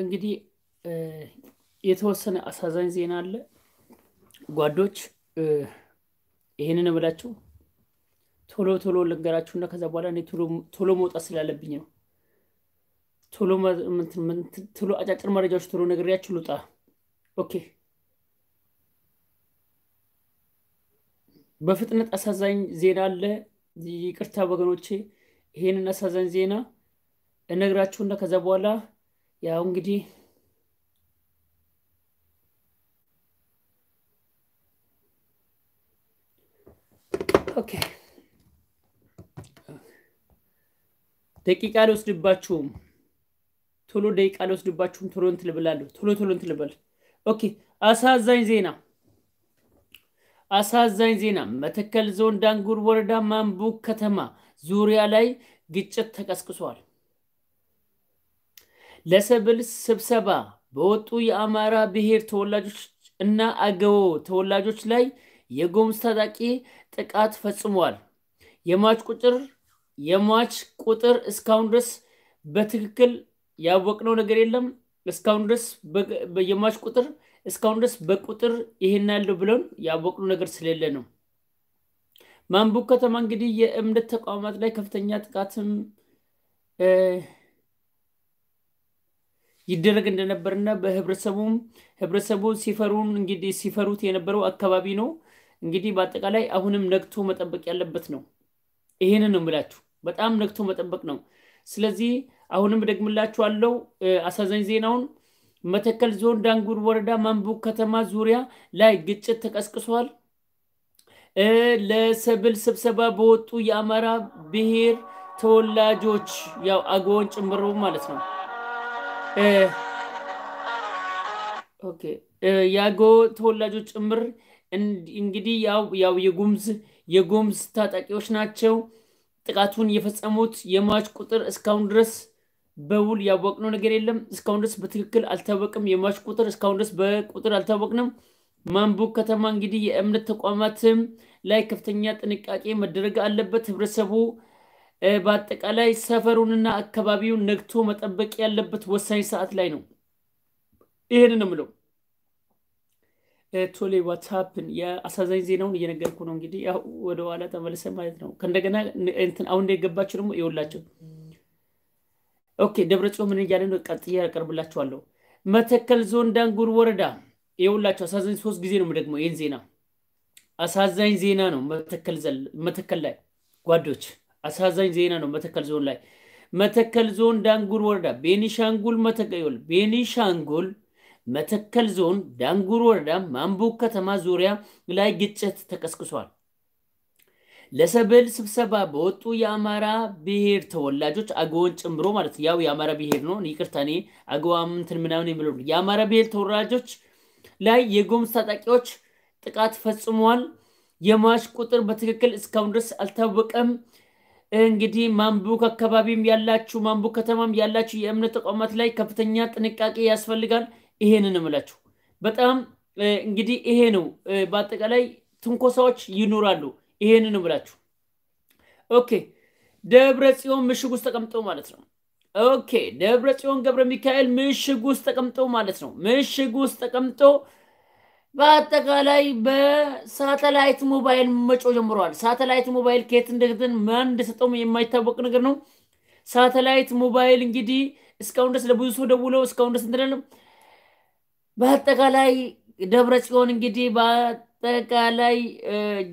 እንግዲህ የተወሰነ አሳዛኝ ዜና አለ ጓዶች። ይህንን እምላችሁ ቶሎ ቶሎ ልንገራችሁ እና ከዛ በኋላ እኔ ቶሎ መውጣት ስላለብኝ ነው። ቶሎ አጫጭር መረጃዎች ቶሎ ነግሬያችሁ ልውጣ። ኦኬ። በፍጥነት አሳዛኝ ዜና አለ። ይቅርታ ወገኖቼ፣ ይህንን አሳዛኝ ዜና እና ከዛ በኋላ ያው እንግዲህ ኦኬ ደቂቃ ሊወስድባችሁም ቶሎ ደቂቃ ሊወስድባችሁም ቶሎ እንትን ልብላለሁ። ቶሎ ቶሎ እንትን ልበል። ኦኬ አሳዛኝ ዜና አሳዛኝ ዜና መተከል ዞን ዳንጉር ወረዳ ማንቡክ ከተማ ዙሪያ ላይ ግጭት ተቀስቅሷል። ለሰብል ስብሰባ በወጡ የአማራ ብሔር ተወላጆች እና አገቦ ተወላጆች ላይ የጎሙዝ ታጣቂ ጥቃት ፈጽሟል። የሟች ቁጥር የሟች ቁጥር እስካሁን ድረስ በትክክል ያወቅነው ነገር የለም። እስካሁን ድረስ የሟች ቁጥር እስካሁን ድረስ በቁጥር ይሄን ያለው ብለን ያወቅነው ነገር ስለሌለ ነው። ማንቡክ ከተማ እንግዲህ የእምነት ተቋማት ላይ ከፍተኛ ጥቃትም ይደረግ እንደነበርና በህብረተሰቡም ህብረተሰቡ ሲፈሩን እንግዲህ ሲፈሩት የነበረው አካባቢ ነው። እንግዲህ በአጠቃላይ አሁንም ነግቶ መጠበቅ ያለበት ነው። ይሄንን ነው የምላችሁ። በጣም ነግቶ መጠበቅ ነው። ስለዚህ አሁንም ደግምላችኋለሁ አሳዛኝ ዜናውን መተከል ዞን ዳንጉር ወረዳ ማንቡክ ከተማ ዙሪያ ላይ ግጭት ተቀስቅሷል። ለሰብል ስብሰባ በወጡ የአማራ ብሔር ተወላጆች ያው አገውን ጭምሮ ማለት ነው ኦኬ ተወላጆች ጭምር እንግዲህ ያው ያው የጉምዝ የጉምዝ ታጣቂዎች ናቸው ጥቃቱን የፈጸሙት። የሟች ቁጥር እስካሁን ድረስ በውል ያወቅነው ነገር የለም። እስካሁን ድረስ በትክክል አልታወቅም። የሟች ቁጥር እስካሁን ድረስ በቁጥር አልታወቅንም። ማንቡክ ከተማ እንግዲህ የእምነት ተቋማትም ላይ ከፍተኛ ጥንቃቄ መደረግ አለበት። ህብረተሰቡ በአጠቃላይ ሰፈሩንና አካባቢውን ነግቶ መጠበቅ ያለበት ወሳኝ ሰዓት ላይ ነው። ይህን ምለው። ቶሌ ዋትሳፕን የአሳዛኝ ዜናውን እየነገርኩ ነው። እንግዲህ ያው ወደኋላ ተመልሰ ማለት ነው። ከእንደገና አሁን የገባችሁ ደግሞ ይውላቸው። ኦኬ ደብረ ጽዮን ምን እያለ ነው? ቀጥያ ያቀርብላቸዋለሁ። መተከል ዞን ዳንጉር ወረዳ ይውላቸው። አሳዛኝ ሶስት ጊዜ ነው ደግሞ ይህን ዜና አሳዛኝ ዜና ነው። መተከል ላይ ጓዶች አሳዛኝ ዜና ነው። መተከል ዞን ላይ መተከል ዞን ዳንጉር ወረዳ ቤኒሻንጉል መተቀል ቤኒሻንጉል መተከል ዞን ዳንጉር ወረዳ ማንቦ ከተማ ዙሪያ ላይ ግጭት ተቀስቅሷል። ለሰብል ስብሰባ በወጡ የአማራ ብሔር ተወላጆች አገውን ጨምሮ ማለት ያው የአማራ ብሔር ነው። ይቅርታ እኔ አገዋም እንትን ምናምን የምለው የአማራ ብሔር ተወላጆች ላይ የጎምዝ ታጣቂዎች ጥቃት ፈጽመዋል። የሟች ቁጥር በትክክል እስካሁን ድረስ አልታወቀም። እንግዲህ ማንቡክ አካባቢም ያላችሁ ማንቡክ ከተማም ያላችሁ የእምነት ተቋማት ላይ ከፍተኛ ጥንቃቄ ያስፈልጋል። ይሄንን እምላችሁ በጣም እንግዲህ ይሄ ነው። በአጠቃላይ ትንኮሳዎች ይኖራሉ። ይሄንን እምላችሁ ኦኬ። ደብረ ጽዮን ምሽግ ውስጥ ተቀምጠው ማለት ነው። ኦኬ ደብረ ጽዮን ገብረ ሚካኤል ምሽግ ውስጥ ተቀምጠው ማለት ነው። ምሽግ ውስጥ ተቀምጠው በአጠቃላይ በሳተላይት ሞባይል መጮ ጀምረዋል። ሳተላይት ሞባይል ከየት እንደግትን ማን እንደሰጠውም የማይታወቅ ነገር ነው። ሳተላይት ሞባይል እንግዲህ እስካሁን ድረስ ለብዙ ሰው ደውለው እስካሁን ድረስ እንትላለም። በአጠቃላይ ደብረ ጽዮን እንግዲህ በአጠቃላይ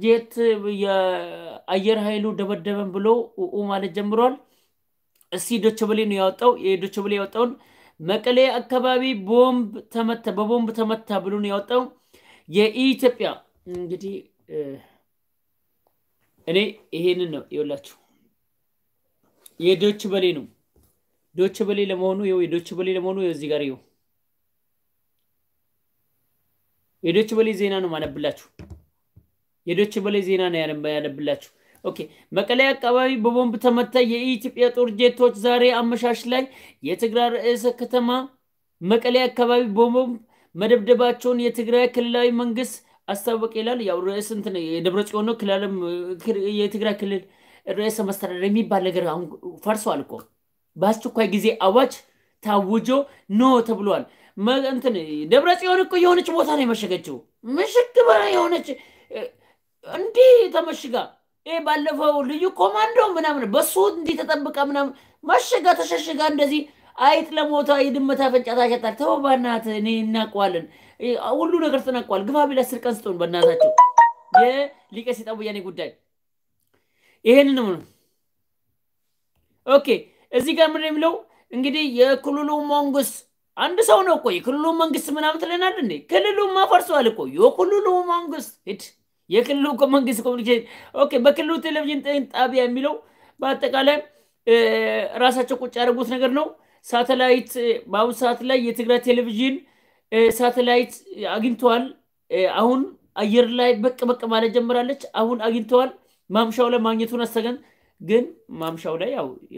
ጄት የአየር ኃይሉ ደበደበን ብሎ ኡ ማለት ጀምሯል። እስቲ ዶቸበሌ ነው ያወጣው የዶቸበሌ ያወጣውን መቀሌ አካባቢ ቦምብ ተመታ በቦምብ ተመታ ብሎ ነው ያወጣው። የኢትዮጵያ እንግዲህ እኔ ይሄንን ነው ይወላችሁ የዶች በሌ ነው ዶች በሌ ለመሆኑ ይኸው የዶች በሌ ለመሆኑ እዚህ ጋር ይው የዶች በሌ ዜና ነው ማነብላችሁ የዶች በሌ ዜና ነው ያነብላችሁ ኦኬ መቀሌ አካባቢ በቦምብ ተመታ። የኢትዮጵያ ጦር ጄቶች ዛሬ አመሻሽ ላይ የትግራይ ርዕሰ ከተማ መቀሌ አካባቢ በቦምብ መደብደባቸውን የትግራይ ክልላዊ መንግስት አስታወቀ ይላል። ያው ርዕስ እንትን የደብረ ጽዮን የትግራይ ክልል ርዕሰ መስተዳደር የሚባል ነገር አሁን ፈርሷል እኮ በአስቸኳይ ጊዜ አዋጅ ታውጆ ኖ ተብሏል። እንትን ደብረ ጽዮን እኮ የሆነች ቦታ ነው የመሸገችው። ምሽግ የሆነች እንዲህ ተመሽጋ ይሄ ባለፈው ልዩ ኮማንዶ ምናምን በሱ እንዲህ ተጠብቃ ምናምን መሸጋ ተሸሽጋ እንደዚህ አይት ለሞቷ የድመት አፍንጫት አሸጣል። ተው በእናትህ እኔ እናውቀዋለን። ሁሉ ነገር ተናቋል። ግፋ ቢል አስር ቀን ስጦን በእናታቸው የሊቀ ሲጠቡ ወያኔ ጉዳይ ይሄንን ሆነ። ኦኬ እዚህ ጋር ምን የሚለው እንግዲህ የክልሉ መንግስት አንድ ሰው ነው እኮ የክልሉ መንግስት ምናምን ትለናል እንዴ? ክልሉማ ፈርሷል እኮ የክልሉ መንግስት ሂድ የክልሉ መንግስት ኮሚኒኬሽን ኦኬ። በክልሉ ቴሌቪዥን ጣቢያ የሚለው በአጠቃላይ ራሳቸው ቁጭ ያደረጉት ነገር ነው። ሳተላይት በአሁን ሰዓት ላይ የትግራይ ቴሌቪዥን ሳተላይት አግኝተዋል። አሁን አየር ላይ በቅ በቅ ማለት ጀምራለች። አሁን አግኝተዋል። ማምሻው ላይ ማግኘቱን አስተገን ግን ማምሻው ላይ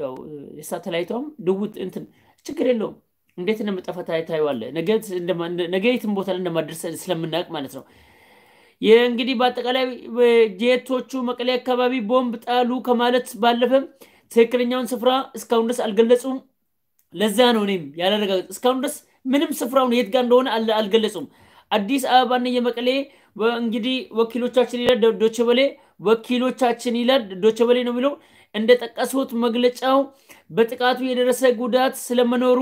ያው የሳተላይቷም ድውት እንትን ችግር የለውም እንዴት እንደምጠፋ ታይዋለ ነገ የትም ቦታ እንደማደርስ ስለምናውቅ ማለት ነው። እንግዲህ በአጠቃላይ ጄቶቹ መቀሌ አካባቢ ቦምብ ጣሉ ከማለት ባለፈ ትክክለኛውን ስፍራ እስካሁን ድረስ አልገለጹም። ለዛ ነው እኔም ያላረጋገጥ እስካሁን ድረስ ምንም ስፍራውን የት ጋር እንደሆነ አልገለጹም። አዲስ አበባና የመቀሌ እንግዲህ ወኪሎቻችን ይላል ዶቸበሌ ወኪሎቻችን ይላል ዶቸበሌ ነው የሚለው እንደጠቀሱት መግለጫው በጥቃቱ የደረሰ ጉዳት ስለመኖሩ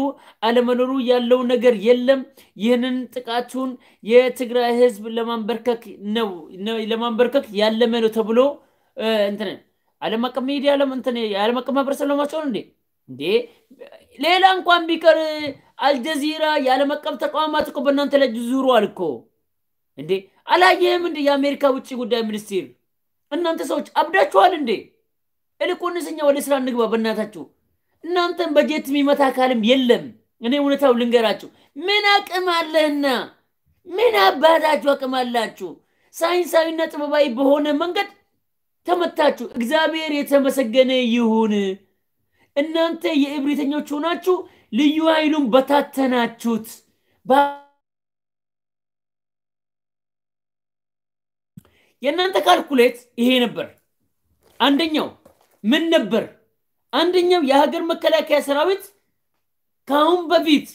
አለመኖሩ ያለው ነገር የለም። ይህንን ጥቃቱን የትግራይ ህዝብ ለማንበርከክ ነው ለማንበርከክ ያለመ ነው ተብሎ እንትን ዓለም አቀፍ ሚዲያ ዓለም አቀፍ ማህበረሰብ ለማቸውን እንዴ እንዴ ሌላ እንኳን ቢቀር አልጀዚራ የዓለም አቀፍ ተቋማት እኮ በእናንተ ላይ ዙሯል እኮ እንዴ አላየህም እንዴ የአሜሪካ ውጭ ጉዳይ ሚኒስቴር እናንተ ሰዎች አብዳችኋል እንዴ እልቁንስ እኛ ወደ ስራ እንግባ በእናታችሁ እናንተን በጀት የሚመታ አካልም የለም እኔ እውነታው ልንገራችሁ ምን አቅም አለህና ምን አባታችሁ አቅም አላችሁ ሳይንሳዊና ጥበባዊ በሆነ መንገድ ተመታችሁ እግዚአብሔር የተመሰገነ ይሁን እናንተ የእብሪተኞች ሆናችሁ ልዩ ኃይሉን በታተናችሁት። የእናንተ ካልኩሌት ይሄ ነበር። አንደኛው ምን ነበር? አንደኛው የሀገር መከላከያ ሰራዊት ከአሁን በፊት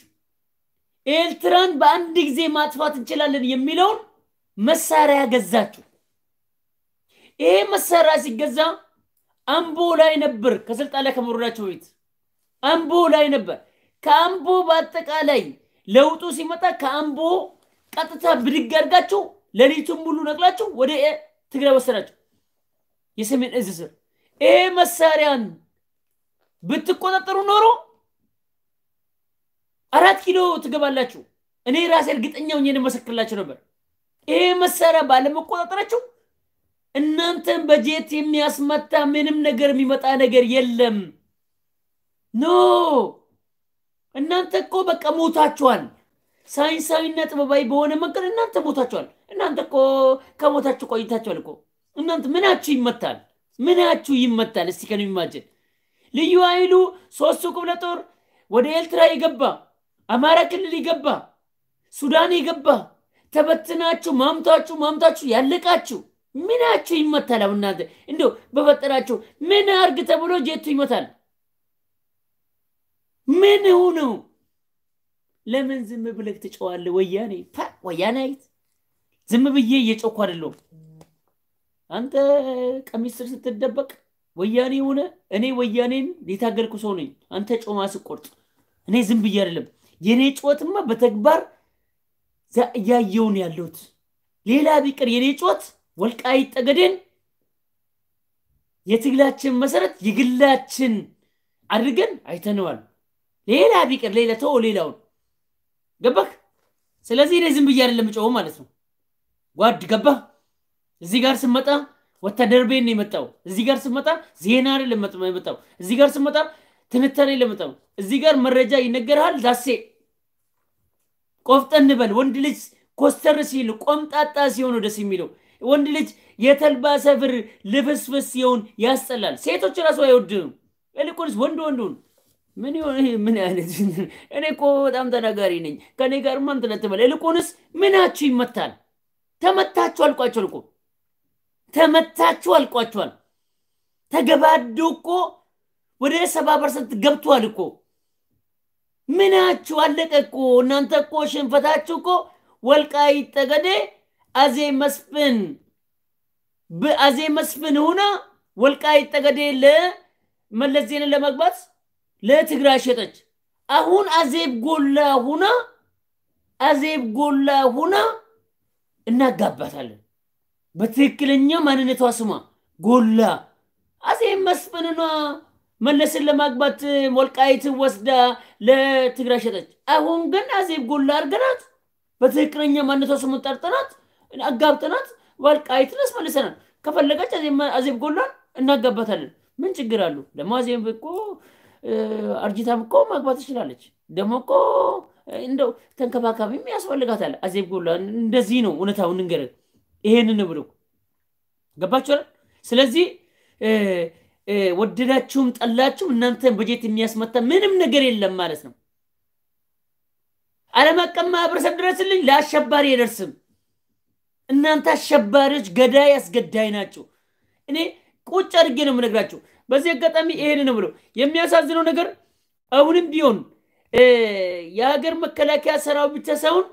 ኤርትራን በአንድ ጊዜ ማጥፋት እንችላለን የሚለውን መሳሪያ ገዛችሁ። ይሄ መሳሪያ ሲገዛ አምቦ ላይ ነበር። ከስልጣን ላይ ከመውረዳቸው በፊት አምቦ ላይ ነበር። ከአምቦ በአጠቃላይ ለውጡ ሲመጣ ከአምቦ ቀጥታ ብድግ አድርጋችሁ ሌሊቱን ሙሉ ነቅላቸው ወደ ትግራይ ወሰዳቸው። የሰሜን እዝ ስር ይሄ መሳሪያን ብትቆጣጠሩ ኖሮ አራት ኪሎ ትገባላችሁ። እኔ ራሴ እርግጠኛውን የንመሰክርላችሁ ነበር። ይሄ መሳሪያ ባለመቆጣጠራችሁ እናንተን በጀት የሚያስመታ ምንም ነገር የሚመጣ ነገር የለም ኖ እናንተ እኮ በቃ ሞታችኋል ሳይንሳዊና ጥበባዊ በሆነ መንገድ እናንተ ሞታችኋል እናንተ እኮ ከሞታችሁ ቆይታችኋል እኮ እናንተ ምናችሁ ይመታል ምናችሁ ይመታል እስቲ ከን የሚማጀን ልዩ ኃይሉ ሶስቱ ክፍለ ጦር ወደ ኤርትራ የገባ አማራ ክልል የገባ ሱዳን የገባ ተበትናችሁ ማምታችሁ ማምታችሁ ያለቃችሁ ምናችሁ ይመታል? አሁን እናንተ እንዲሁ በፈጠራችሁ ምን አርግ ተብሎ ጀቱ ይመታል? ምን ሁኑ? ለምን ዝም ብለህ ትጨዋለህ? ወያኔ ወያኔ አይት ዝም ብዬ እየጨኩ አይደለሁም። አንተ ቀሚስ ስር ስትደበቅ ወያኔ ሆነ እኔ ወያኔን የታገልኩ ሰው ነኝ። አንተ ጮማ ስቆርጥ እኔ ዝም ብዬ አይደለም። የእኔ ጩኸትማ በተግባር እያየውን ያለሁት ሌላ ቢቀር የእኔ ጩኸት ወልቃይት ጠገዴን የትግላችን መሰረት የግላችን አድርገን አይተነዋል። ሌላ ቢቀር ሌላ ተው ሌላውን ገባህ። ስለዚህ እኔ ዝም ብዬ አይደለም ጨው ማለት ነው። ጓድ ገባህ። እዚህ ጋር ስመጣ ወታደር ቤት ነው የመጣው። እዚህ ጋር ስመጣ ዜና አይደለም የመጣው። እዚህ ጋር ስመጣ ትንታኔ ለመጣው። እዚህ ጋር መረጃ ይነገርሃል። ዳሴ ቆፍጠን በል ወንድ ልጅ ኮስተር ሲል ቆምጣጣ ሲሆኑ ደስ የሚለው ወንድ ልጅ የተልባሰ ብር ልፍስፍስ ሲሆን ያስጠላል። ሴቶች ራሱ አይወድም። ይልቁንስ ወንድ ወንዱን ምን ይሆን ምን አይነት እኔ እኮ በጣም ተናጋሪ ነኝ። ከኔ ጋር ማን ትለትበል። ይልቁንስ ምናችሁ ይመታል። ተመታችሁ አልቋችኋል እኮ ተመታችሁ አልቋቸዋል። ተገባዶ እኮ ወደ ሰባ ፐርሰንት ገብቷል እኮ ምናችሁ አለቀ እኮ። እናንተ እኮ ሽንፈታችሁ እኮ ወልቃይት ጠገዴ አዜ መስፍን በአዜ መስፍን ሁና ወልቃይት ጠገዴ ለመለስ ዜናን ለመግባት ለትግራይ ሸጠች። አሁን አዜብ ጎላ ሁና አዜብ ጎላ ሁና እናጋባታለን። በትክክለኛ ማንነቷ ስማ ጎላ አዜ መስፍንና መለስን ለማግባት ወልቃይት ወስዳ ለትግራይ ሸጠች። አሁን ግን አዜብ ጎላ አርገናት በትክክለኛ ማንነቷ ስሙን ጠርጠናት አጋብጠናት ወልቃይትን አስመልሰናል። ከፈለገች አዜብ ጎላን እናጋባታለን። ምን ችግር አሉ? ደግሞ አዜብ እኮ አርጅታም እኮ ማግባት ትችላለች። ደግሞ እኮ እንደው ተንከባካቢም ያስፈልጋታል። አዜብ ጎላ እንደዚህ ነው እውነታ ንገር። ይሄንን ብሎ ገባችኋል። ስለዚህ ወደዳችሁም ጠላችሁም እናንተን በጀት የሚያስመታ ምንም ነገር የለም ማለት ነው። ዓለም አቀፍ ማህበረሰብ ድረስልኝ፣ ለአሸባሪ አይደርስም። እናንተ አሸባሪዎች፣ ገዳይ፣ አስገዳይ ናቸው። እኔ ቁጭ አድርጌ ነው የምነግራቸው። በዚህ አጋጣሚ ይሄን ነው ብለው የሚያሳዝነው ነገር አሁንም ቢሆን የሀገር መከላከያ ሰራዊ ብቻ ሳይሆን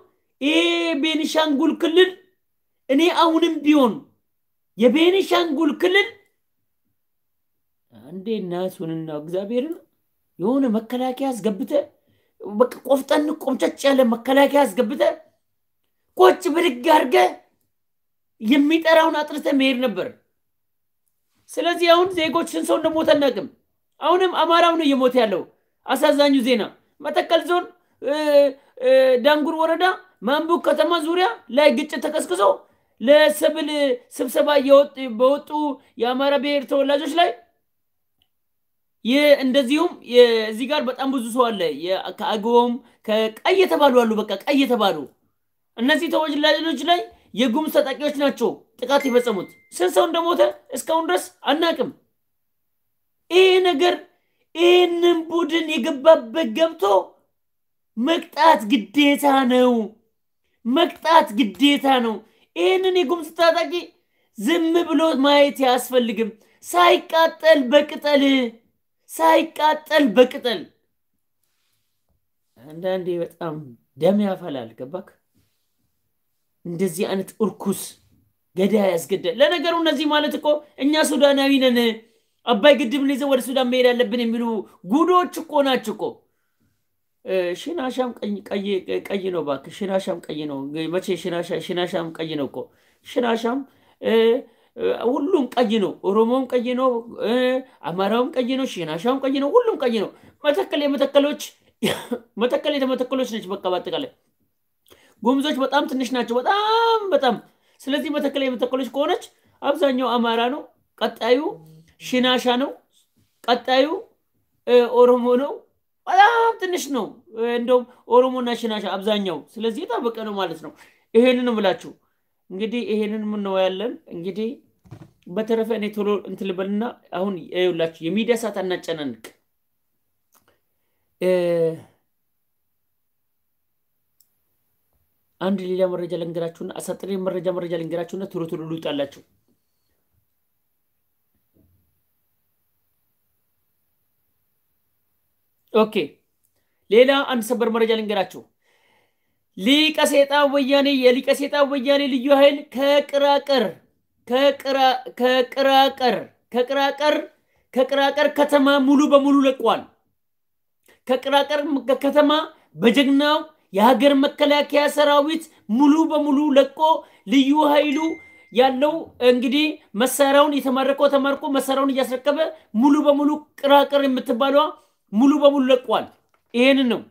ይሄ ቤኒሻንጉል ክልል እኔ አሁንም ቢሆን የቤኒሻንጉል ክልል አንዴ እናቱንና እግዚአብሔርን የሆነ መከላከያ አስገብተ ቆፍጠን ቆምጨጭ ያለ መከላከያ አስገብተ ቆጭ ብድግ አድርገህ የሚጠራውን አጥርተ መሄድ ነበር ስለዚህ አሁን ዜጎች ስንት ሰው እንደሞተ አናቅም አሁንም አማራው ነው እየሞተ ያለው አሳዛኙ ዜና መተከል ዞን ዳንጉር ወረዳ ማንቡ ከተማ ዙሪያ ላይ ግጭት ተቀስቅሶ ለሰብል ስብሰባ በወጡ የአማራ ብሔር ተወላጆች ላይ እንደዚሁም እዚህ ጋር በጣም ብዙ ሰው አለ ከአግቦም ከቀይ የተባሉ አሉ በቃ ቀይ የተባሉ እነዚህ ተወላጆች ላይ የጉምዝ ታጣቂዎች ናቸው ጥቃት የፈጸሙት። ስንት ሰው እንደሞተ እስካሁን ድረስ አናቅም። ይሄ ነገር ይህንን ቡድን የገባበት ገብቶ መቅጣት ግዴታ ነው። መቅጣት ግዴታ ነው። ይህንን የጉምዝ ታጣቂ ዝም ብሎ ማየት አያስፈልግም። ሳይቃጠል በቅጠል ሳይቃጠል በቅጠል አንዳንዴ በጣም ደም ያፈላል። ገባክ? እንደዚህ አይነት እርኩስ ገዳይ ያስገዳል ለነገሩ እነዚህ ማለት እኮ እኛ ሱዳናዊ ነን አባይ ግድብ ይዘ ወደ ሱዳን መሄድ አለብን የሚሉ ጉዶች እኮ ናቸው እኮ ሽናሻም ቀይ ነው ባክ ሽናሻም ቀይ ነው መቼ ሽናሻም ቀይ ነው እኮ ሽናሻም ሁሉም ቀይ ነው ኦሮሞም ቀይ ነው አማራውም ቀይ ነው ሽናሻውም ቀይ ነው ሁሉም ቀይ ነው መተከል የመተከሎች መተከል የተመተከሎች ነች በቃ በአጠቃላይ ጎምዞች በጣም ትንሽ ናቸው በጣም በጣም ስለዚህ መተከል የመተከሎች ከሆነች አብዛኛው አማራ ነው ቀጣዩ ሽናሻ ነው ቀጣዩ ኦሮሞ ነው በጣም ትንሽ ነው እንደውም ኦሮሞና ሽናሻ አብዛኛው ስለዚህ የታወቀ ነው ማለት ነው ይሄንን ብላችሁ እንግዲህ ይሄንን ምነው ያለን እንግዲህ በተረፈ እኔ ቶሎ እንትልበልና አሁን ይላችሁ የሚዲያ ሰዓት አናጨናንቅ አንድ ሌላ መረጃ ልንገራችሁና አሳጥሬ መረጃ መረጃ ልንገራችሁና ቶሎ ቶሎ ልውጣላችሁ። ኦኬ ሌላ አንድ ሰበር መረጃ ልንገራችሁ። ሊቀ ሰይጣን ወያኔ የሊቀ ሰይጣን ወያኔ ልዩ ኃይል ከቅራቀር ከቅራቀር ከቅራቀር ከቅራቀር ከተማ ሙሉ በሙሉ ለቋል። ከቅራቀር ከተማ በጀግናው የሀገር መከላከያ ሰራዊት ሙሉ በሙሉ ለቆ ልዩ ኃይሉ ያለው እንግዲህ መሳሪያውን የተማረቀው ተማርቆ መሳሪያውን እያስረከበ ሙሉ በሙሉ ቅራቅር የምትባለዋ ሙሉ በሙሉ ለቋል። ይሄንን ነው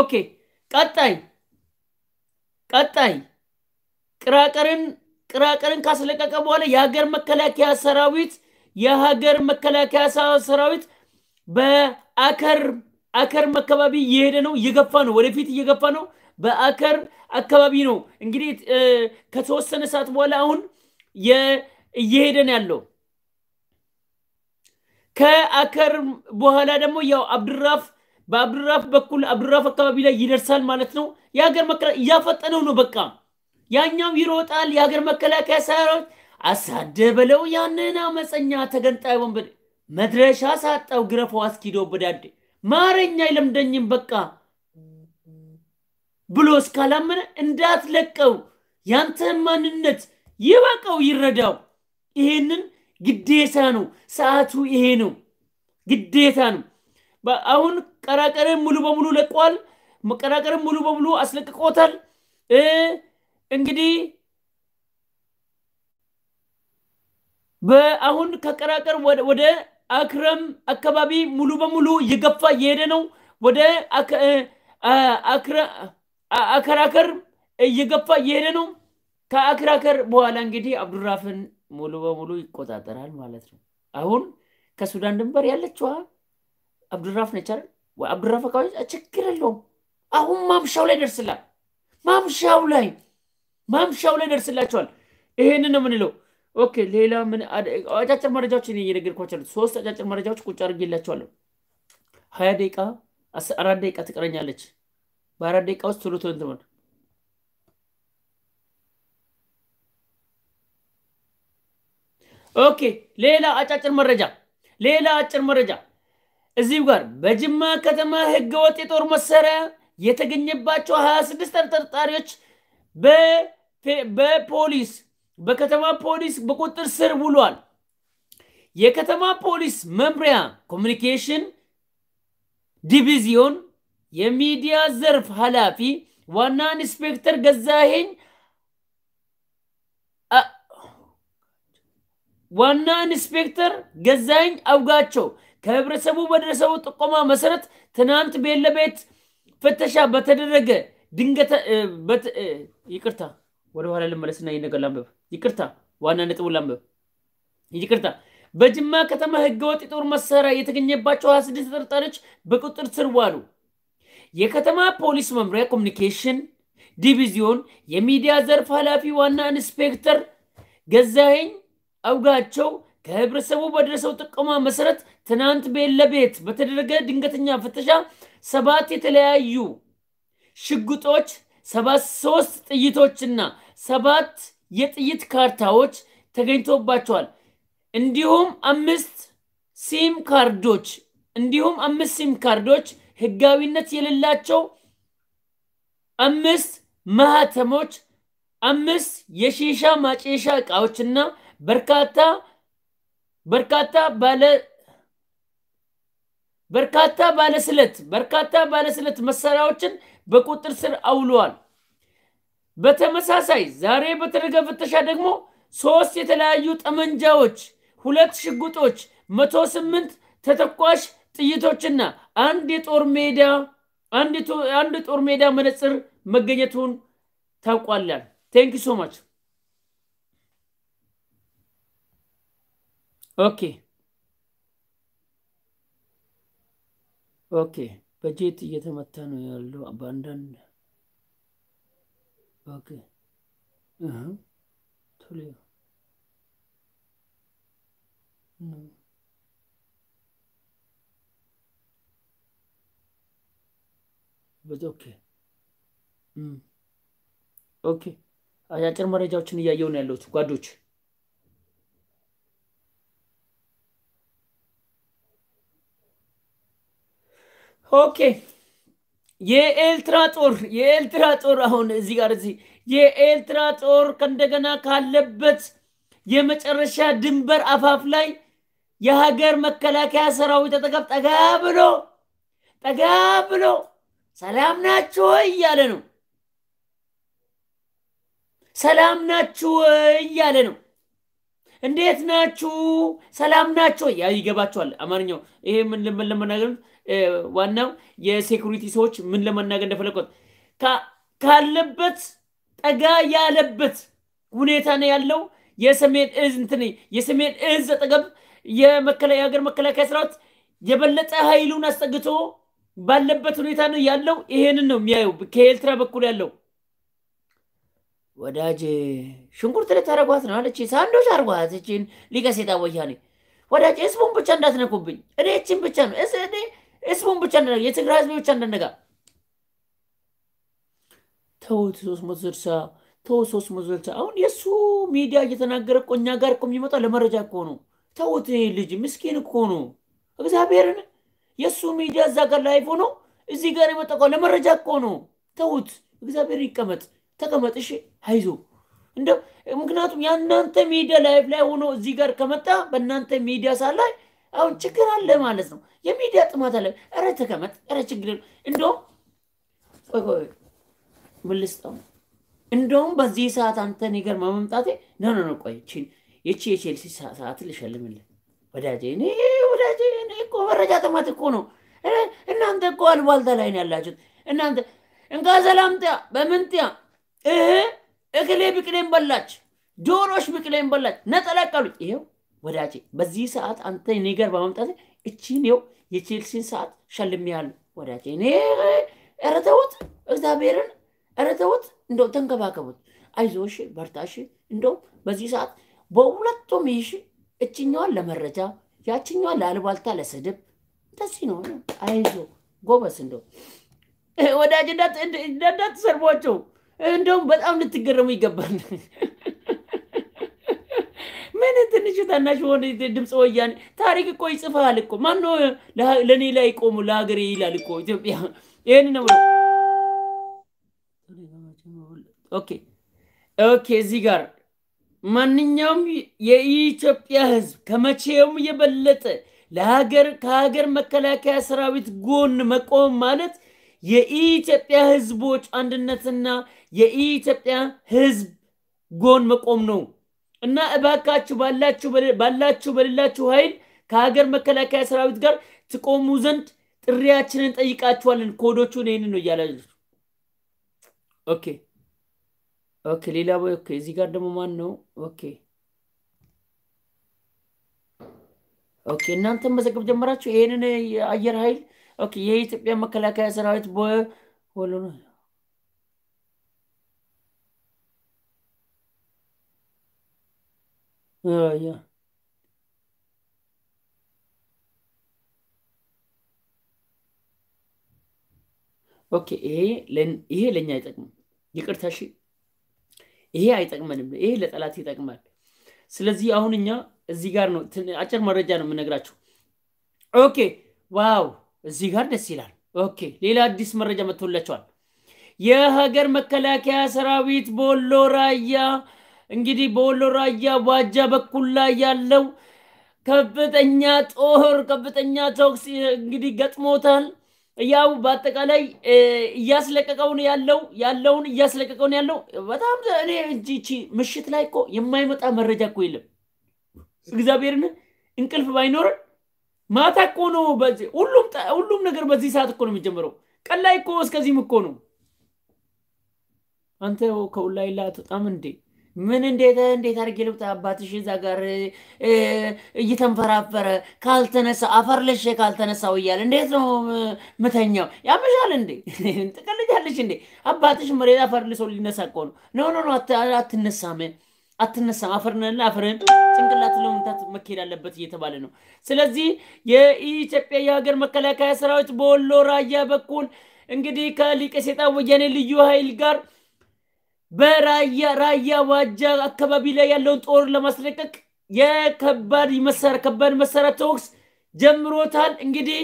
ኦኬ። ቀጣይ ቀጣይ ቅራቅርን ቅራቅርን ካስለቀቀ በኋላ የሀገር መከላከያ ሰራዊት የሀገር መከላከያ ሰራዊት በአከር አከር አካባቢ እየሄደ ነው፣ እየገፋ ነው፣ ወደፊት እየገፋ ነው። በአከር አካባቢ ነው እንግዲህ ከተወሰነ ሰዓት በኋላ አሁን እየሄደ ነው ያለው። ከአከር በኋላ ደግሞ ያው አብድራፍ በአብድራፍ በኩል አብድራፍ አካባቢ ላይ ይደርሳል ማለት ነው። የሀገር መከላከያ እያፈጠነው ነው በቃ ያኛው ይሮጣል። የሀገር መከላከያ ሰራዊት ብለው ያንን አመፀኛ ተገንጣይ ወንበድ መድረሻ ሳጣው ግረፎ አስኪዶ በዳዴ ማረኛ አይለምደኝም በቃ ብሎ እስካላመነ እንዳትለቀው ያንተ ማንነት ይበቀው ይረዳው። ይሄንን ግዴታ ነው። ሰዓቱ ይሄ ነው። ግዴታ ነው። አሁን ቀራቀረ ሙሉ በሙሉ ለቋል። ቀራቀረ ሙሉ በሙሉ አስለቅቆታል። እንግዲህ በአሁን ከቀራቀር ወደ አክረም አካባቢ ሙሉ በሙሉ እየገፋ እየሄደ ነው። ወደ አከራከር እየገፋ እየሄደ ነው። ከአከራከር በኋላ እንግዲህ አብዱራፍን ሙሉ በሙሉ ይቆጣጠራል ማለት ነው። አሁን ከሱዳን ድንበር ያለችዋ አብዱራፍ ነች አብዱራፍ አካባቢ ችግር የለውም። አሁን ማምሻው ላይ ደርስላል። ማምሻው ላይ ማምሻው ላይ ደርስላቸዋል። ይሄንን ነው የምንለው። ኦኬ ሌላ ምን አጫጭር መረጃዎች እየነገርኳቸው ሶስት አጫጭር መረጃዎች ቁጭ አድርጌላቸዋለሁ። ሀያ ደቂቃ አራት ደቂቃ ትቀረኛለች። በአራት ደቂቃ ውስጥ ትሉት ቶሎ ኦኬ ሌላ አጫጭር መረጃ ሌላ አጭር መረጃ እዚሁ ጋር በጅማ ከተማ ህገወጥ የጦር መሳሪያ የተገኘባቸው ስድስት ተጠርጣሪዎች በፖሊስ በከተማ ፖሊስ በቁጥጥር ስር ውሏል። የከተማ ፖሊስ መምሪያ ኮሚኒኬሽን ዲቪዚዮን የሚዲያ ዘርፍ ኃላፊ ዋና ኢንስፔክተር ገዛሄኝ ዋና ኢንስፔክተር ገዛኝ አውጋቸው ከህብረተሰቡ በደረሰው ጥቆማ መሰረት ትናንት ቤለቤት ፍተሻ በተደረገ ይቅርታ ወደ ኋላ ልመለስና ይህን ነገር ላንበብ። ይቅርታ ዋና ነጥቡ ላንበብ። ይቅርታ በጅማ ከተማ ህገወጥ የጦር መሳሪያ የተገኘባቸው 26 ተጠርጣሪዎች በቁጥጥር ስር ዋሉ። የከተማ ፖሊስ መምሪያ ኮሚኒኬሽን ዲቪዚዮን የሚዲያ ዘርፍ ኃላፊ ዋና ኢንስፔክተር ገዛኸኝ አውጋቸው ከህብረተሰቡ በደረሰው ጥቆማ መሰረት ትናንት ቤለቤት በተደረገ ድንገተኛ ፍተሻ ሰባት የተለያዩ ሽጉጦች ሰባት ሶስት ጥይቶችና ሰባት የጥይት ካርታዎች ተገኝቶባቸዋል። እንዲሁም አምስት ሲም ካርዶች እንዲሁም አምስት ሲም ካርዶች ህጋዊነት የሌላቸው አምስት ማህተሞች፣ አምስት የሺሻ ማጨሻ እቃዎችና በርካታ በርካታ ባለ በርካታ ባለስለት በርካታ ባለስለት መሳሪያዎችን በቁጥር ስር አውሏል። በተመሳሳይ ዛሬ በተደረገ ፍተሻ ደግሞ ሶስት የተለያዩ ጠመንጃዎች፣ ሁለት ሽጉጦች፣ መቶ ስምንት ተተኳሽ ጥይቶችና አንድ የጦር ሜዳ አንድ ጦር ሜዳ መነጽር መገኘቱን ታውቋላል። ቴንክ ሶ ማች ኦኬ ኦኬ በጀት እየተመታ ነው ያለው በአንዳንድ ባክ ቶሎ ኦኬ ኦኬ የአጭር መረጃዎችን እያየሁ ነው ያለሁት ጓዶች ኦኬ የኤልትራ ጦር የኤልትራ ጦር አሁን እዚህ ጋር እዚህ የኤልትራ ጦር ከእንደገና ካለበት የመጨረሻ ድንበር አፋፍ ላይ የሀገር መከላከያ ሰራዊት አጠገብ ጠጋ ብሎ ጠጋ ብሎ ሰላም ናችሁ ወይ እያለ ነው። ሰላም ናችሁ ወይ እያለ ነው። እንዴት ናችሁ? ሰላም ናችሁ? ያ ይገባችኋል። አማርኛው ይሄ ምን ለመናገር ዋናው የሴኩሪቲ ሰዎች ምን ለመናገር እንደፈለገት ካለበት ጠጋ ያለበት ሁኔታ ነው ያለው የሰሜን እዝ እንትን የሰሜን እዝ አጠገብ የሀገር መከላከያ ሰራዊት የበለጠ ኃይሉን አስጠግቶ ባለበት ሁኔታ ነው ያለው። ይሄንን ነው የሚያየው ከኤልትራ በኩል ያለው ወዳጅ ሽንኩርት ልታረጓት ነው አለች። ሳንዶች አርጓት እችን ሊቀ ወያኔ ወዳጅ ህዝቡን ብቻ እንዳትነኩብኝ፣ እኔ እችን ብቻ ነው እኔ እስሙን ብቻ እንደነጋ የትግራይ ህዝብ ብቻ እንደነጋ ተውት ሶስት መቶ ስልሳ ተውት ሶስት መቶ ስልሳ አሁን የእሱ ሚዲያ እየተናገረ እኮ እኛ ጋር እኮ የሚመጣ ለመረጃ እኮ ነው። ተውት ይሄ ልጅ ምስኪን እኮ ነው። እግዚአብሔርን የእሱ ሚዲያ እዛ ጋር ላይፍ ሆኖ እዚህ ጋር የመጣ ለመረጃ እኮ ነው። ተውት እግዚአብሔር ይቀመጥ ተቀመጥ። እሺ አይዞ እንደ ምክንያቱም የእናንተ ሚዲያ ላይፍ ላይ ሆኖ እዚህ ጋር ከመጣ በእናንተ ሚዲያ ሳላይ አሁን ችግር አለ ማለት ነው። የሚዲያ ጥማት አለ። ኧረ ተቀመጥ፣ ኧረ ችግር እንደውም ቆይ ቆይ ምን ልስጠው? እንደውም በዚህ ሰዓት አንተ እኔ ጋር መምጣቴ ኖ ኖ ኖ ቆይ ይቺን ይቺ የቼልሲ ሰዓት ልሸልምልህ ወዳጄ። እኔ ወዳጄ እኔ እኮ መረጃ ጥማት እኮ ነው። እናንተ እኮ አልባልታ ላይ ነው ያላችሁት። እናንተ እንካ ሰላምቲያ በምንቲያ እህ እክሌ ብቅሌን በላች፣ ዶሮሽ ብቅሌን በላች፣ ነጠላቀሉ ይሄው ወዳጄ በዚህ ሰዓት አንተ እኔ ጋር በማምጣት እቺን ው የቼልሲን ሰዓት ሸልሜያለሁ ወዳጄ። እኔ ኧረ ተውት፣ እግዚአብሔርን ኧረ ተውት። እንደው ተንከባከቡት፣ አይዞሽ፣ በርታሽ። እንደው በዚህ ሰዓት በሁለቱም ይሽ እችኛዋን ለመረጃ ያችኛዋን ለአልባልታ ለስድብ እንደዚህ ነው። አይዞ ጎበስ እንደው ወዳጅ እንዳትሰርቧቸው። እንደውም በጣም ልትገረሙ ይገባል። ትንሽ ታናሽ ሆነ ድምፅ ወያኔ ታሪክ እኮ ይጽፋል እኮ ማን ለእኔ ላይ ቆሙ ለሀገሬ ይላል እኮ ኢትዮጵያ። ይህን ነው ኦኬ ኦኬ። እዚህ ጋር ማንኛውም የኢትዮጵያ ህዝብ ከመቼውም የበለጠ ለሀገር ከሀገር መከላከያ ሰራዊት ጎን መቆም ማለት የኢትዮጵያ ህዝቦች አንድነትና የኢትዮጵያ ህዝብ ጎን መቆም ነው። እና እባካችሁ ባላችሁ በሌላችሁ ኃይል ከሀገር መከላከያ ሰራዊት ጋር ትቆሙ ዘንድ ጥሪያችንን ጠይቃችኋለን። ኮዶቹን ይህንን ነው እያለ ኦኬ ኦኬ። ሌላ ኦኬ። እዚህ ጋር ደግሞ ማን ነው? ኦኬ ኦኬ። እናንተ መዘገብ ጀመራችሁ ይህንን አየር ኃይል ኦኬ። የኢትዮጵያ መከላከያ ሰራዊት ነው Ah, ja. ኦኬ ይሄ ይሄ ለእኛ አይጠቅምም። ይቅርታ እሺ፣ ይሄ አይጠቅመንም። ይሄ ለጠላት ይጠቅማል። ስለዚህ አሁን እኛ እዚህ ጋር ነው አጭር መረጃ ነው የምነግራችሁ። ኦኬ ዋው፣ እዚህ ጋር ደስ ይላል። ኦኬ ሌላ አዲስ መረጃ መጥቶላቸዋል። የሀገር መከላከያ ሰራዊት ቦሎ ራያ እንግዲህ በወሎ ራያ ዋጃ በኩል ላይ ያለው ከፍተኛ ጦር ከፍተኛ ተኩስ እንግዲህ ገጥሞታል። ያው በአጠቃላይ እያስለቀቀውን ያለው ያለውን እያስለቀቀውን ያለው በጣም እኔ እንጂ ምሽት ላይ እኮ የማይመጣ መረጃ እኮ የለም። እግዚአብሔርን እንቅልፍ ባይኖርን ማታ እኮ ነው። ሁሉም ነገር በዚህ ሰዓት እኮ ነው የሚጀምረው። ቀን ላይ እኮ እስከዚህም እኮ ነው። አንተ ከውላይላ ተጣም እንዴ? ምን እንዴት እንዴት አድርጌ ልውጣ? አባትሽ እዛ ጋር እየተንፈራፈረ ካልተነሳ አፈርልሽ ካልተነሳው እያለ እንዴት ነው ምተኛው? ያመሻል እንዴ? ትቀልጃለሽ እንዴ? አባትሽ መሬት አፈርልሶ ሊነሳ እኮ ነው። ኖ ኖ ኖ፣ አትነሳም፣ አትነሳም፣ አፈርንና አፈርን ጭንቅላት ለመምታት መካሄድ አለበት እየተባለ ነው። ስለዚህ የኢትዮጵያ የሀገር መከላከያ ሰራዊት በወሎ ራያ በኩል እንግዲህ ከሊቀ ሴጣ ወያኔ ልዩ ኃይል ጋር በራያ ራያ ዋጃ አካባቢ ላይ ያለውን ጦር ለማስለቀቅ የከባድ መሳሪያ ከባድ መሳሪያ ተኩስ ጀምሮታል። እንግዲህ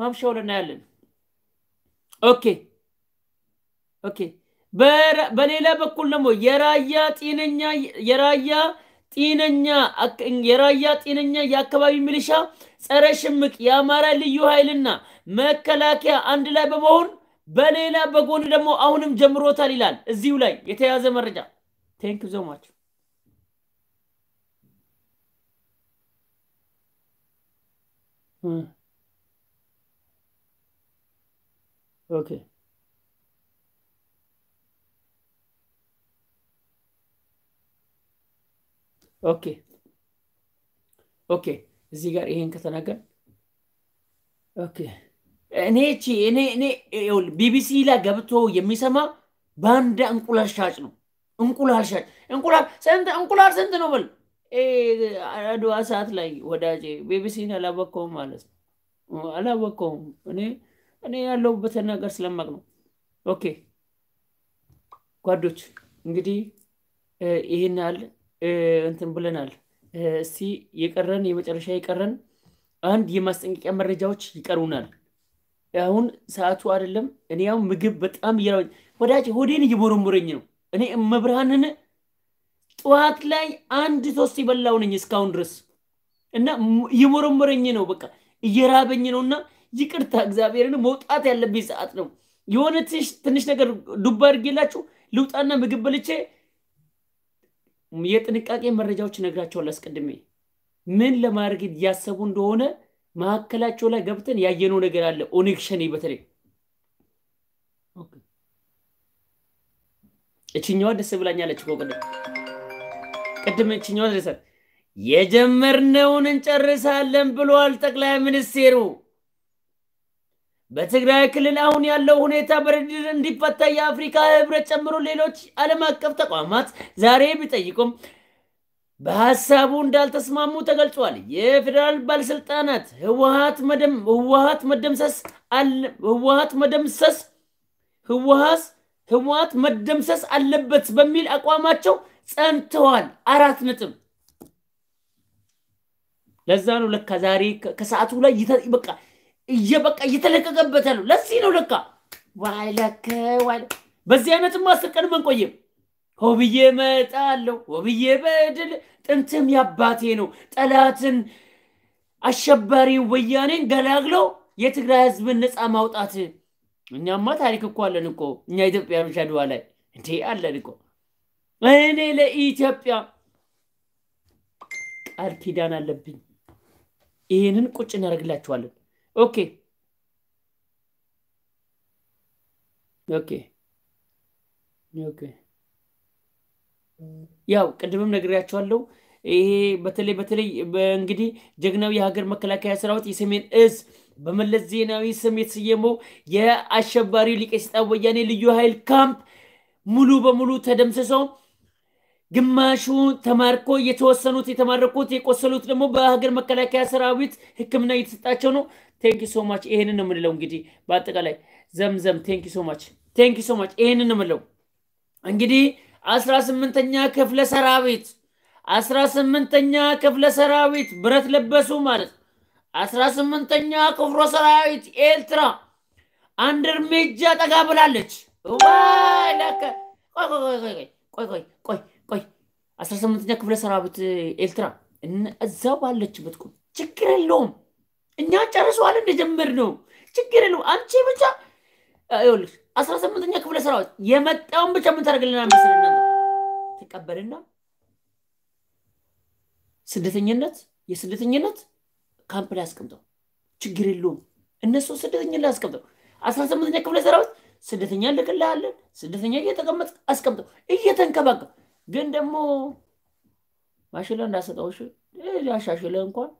ማምሻው እናያለን። ኦኬ ኦኬ። በሌላ በኩል ደግሞ የራያ ጤነኛ የራያ ጤነኛ የራያ ጤነኛ የአካባቢ ሚሊሻ ጸረ ሽምቅ የአማራ ልዩ ኃይልና መከላከያ አንድ ላይ በመሆን በሌላ በጎን ደግሞ አሁንም ጀምሮታል ይላል እዚሁ ላይ የተያዘ መረጃ ቴንክ ዞማች ኦኬ ኦኬ ኦኬ እዚህ ጋር ይሄን ከተናገር ኦኬ እኔ ቺ እኔ እኔ ቢቢሲ ላይ ገብቶ የሚሰማ ባንዳ እንቁላል ሻጭ ነው። እንቁላል ሻጭ እንቁላል ስንት እንቁላል ስንት ነው በል አድዋ ሰዓት ላይ ወዳጄ ቢቢሲን አላወቀውም ማለት ነው። አላወቀውም እኔ እኔ ያለሁበትን ነገር ስለማቅ ነው። ኦኬ ጓዶች እንግዲህ ይህን ያህል እንትን ብለናል። እስቲ የቀረን የመጨረሻ የቀረን አንድ የማስጠንቀቂያ መረጃዎች ይቀሩናል። አሁን ሰዓቱ አይደለም። እኔ ያው ምግብ በጣም እየራ ወዳጅ ሆዴን እየቦረቦረኝ ነው። እኔ እመብርሃንን ጠዋት ላይ አንድ ሶስት የበላው ነኝ እስካሁን ድረስ እና እየሞረሞረኝ ነው። በቃ እየራበኝ ነው እና ይቅርታ እግዚአብሔርን መውጣት ያለብኝ ሰዓት ነው። የሆነ ትንሽ ነገር ዱባ አድርጌላችሁ ልውጣና ምግብ በልቼ የጥንቃቄ መረጃዎች ነግራቸዋል አስቀድሜ ምን ለማድረግ እያሰቡ እንደሆነ መካከላቸው ላይ ገብተን ያየነው ነገር አለ። ኦነግ ሸኔ በተለይ እችኛዋ ደስ ብላኛለች ቅድም እችኛዋ ደሰ የጀመርነውን እንጨርሳለን ብሏል ጠቅላይ ሚኒስቴሩ። በትግራይ ክልል አሁን ያለው ሁኔታ በድርድር እንዲፈታ የአፍሪካ ህብረት ጨምሮ ሌሎች ዓለም አቀፍ ተቋማት ዛሬ ቢጠይቁም በሀሳቡ እንዳልተስማሙ ተገልጿል። የፌዴራል ባለስልጣናት ህወሀት ህወሀት መደምሰስ ህወሀት መደምሰስ ህወሀስ ህወሀት መደምሰስ አለበት በሚል አቋማቸው ጸንተዋል። አራት ነጥብ። ለዛ ነው ለካ ዛሬ ከሰዓቱ ላይ በቃ እየበቃ እየተለቀቀበት ያለው። ለዚህ ነው ለካ ዋይለከ ዋይ በዚህ አይነትማ አስር ቀን መንቆየም ሆብዬ መጣለሁ ሆብዬ በድል ጥንትም ያባቴ ነው። ጠላትን አሸባሪው ወያኔን ገላግሎ የትግራይ ህዝብን ነፃ ማውጣት እኛማ ታሪክ እኮ አለን እኮ እኛ ኢትዮጵያኖች አድዋ ላይ እንዴ አለን እኮ እኔ ለኢትዮጵያ ቃል ኪዳን አለብኝ። ይህንን ቁጭ እናደርግላችኋለን። ኦኬ ኦኬ ኦኬ ያው ቅድምም ነግሬያቸዋለሁ። ይሄ በተለይ በተለይ እንግዲህ ጀግናዊ የሀገር መከላከያ ሰራዊት የሰሜን እዝ በመለስ ዜናዊ ስም የተሰየመው የአሸባሪው ሊቀ ሰጣን ወያኔ ልዩ ኃይል ካምፕ ሙሉ በሙሉ ተደምስሰው ግማሹ ተማርኮ የተወሰኑት የተማረኩት የቆሰሉት ደግሞ በሀገር መከላከያ ሰራዊት ሕክምና እየተሰጣቸው ነው። ቴንኪ ሶ ማች። ይሄንን ነው የምንለው እንግዲህ በአጠቃላይ ዘምዘም ቴንኪ ሶ ማች፣ ቴንክ ሶ ማች። ይሄንን ነው የምንለው እንግዲህ አስራ ስምንተኛ ክፍለ ሰራዊት አስራ ስምንተኛ ክፍለ ሰራዊት ብረት ለበሱ ማለት አስራ ስምንተኛ ክፍለ ሰራዊት ኤርትራ አንድ እርምጃ ጠጋ ብላለች። አስራ ስምንተኛ ክፍለ ሰራዊት ኤርትራ እዛው ባለችበት ቁም፣ ችግር የለውም። እኛ ጨርሰዋል እንደጀመር ነው ችግር የለውም። አንቺ ብቻ ይኸውልሽ አስራ ስምንተኛ ክፍለ ሥራዎች የመጣውን ብቻ ምን ታደርግልና ምስልና ተቀበልና ስደተኝነት የስደተኝነት ካምፕ ላይ አስቀምጠው ችግር የለውም። እነሱ ስደተኛ ላይ አስቀምጠው አስራ ስምንተኛ ክፍለ ሠራዊት ስደተኛ ልቅልሃለን ስደተኛ እየተቀመጥ አስቀምጠው እየተንከባከብ ግን ደግሞ ማሽላ እንዳሰጠው አሻሽለ እንኳን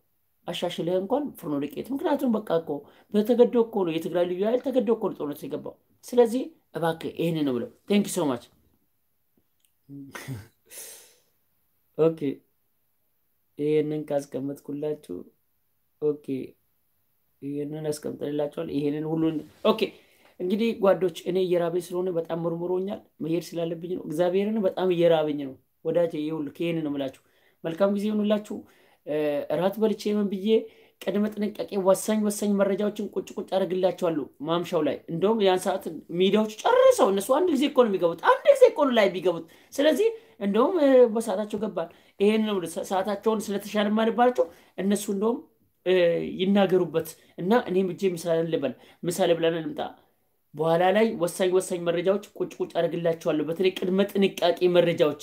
አሻሽልህ እንኳን ፍርኖ ዱቄት። ምክንያቱም በቃ እኮ በተገዶ እኮ ነው የትግራይ ልዩ ኃይል ተገዶ እኮ ነው ጦርነት የገባው። ስለዚህ እባክህ ይህን ነው ብለው ቴንክ ሶ ማች ኦኬ። ይህንን ካስቀመጥኩላችሁ ኦኬ፣ ይህንን አስቀምጠልላችኋል። ይህንን ሁሉ ኦኬ። እንግዲህ ጓዶች እኔ እየራበኝ ስለሆነ በጣም ምርምሮኛል መሄድ ስላለብኝ ነው። እግዚአብሔርን በጣም እየራበኝ ነው ወዳጅ። ይኸውልህ ይህን ነው የምላችሁ። መልካም ጊዜ ይሁንላችሁ። እራት በልቼ ምን ብዬ ቅድመ ጥንቃቄ ወሳኝ ወሳኝ መረጃዎችን ቁጭ ቁጭ አደርግላቸዋለሁ ማምሻው ላይ። እንደውም ያን ሰዓት ሚዲያዎቹ ጨርሰው እነሱ አንድ ጊዜ እኮ ነው የሚገቡት፣ አንድ ጊዜ እኮ ነው ላይ የሚገቡት። ስለዚህ እንደውም በሰዓታቸው ገባል። ይሄን ነው ሰዓታቸውን ስለተሻለ ማድባቸው እነሱ እንደውም ይናገሩበት እና እኔም እጄ ምሳሌ ልበል ምሳሌ ብለን ልምጣ። በኋላ ላይ ወሳኝ ወሳኝ መረጃዎች ቁጭ ቁጭ አደርግላቸዋለሁ። በተለይ ቅድመ ጥንቃቄ መረጃዎች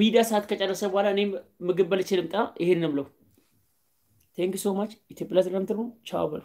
ሚዲያ ሰዓት ከጨረሰ በኋላ እኔም ምግብ በልቼ ልምጣ። ይሄን ብለው ቴንክ ሶ ማች ኢትዮጵያ ለትለምትሩ ቻው በሉ።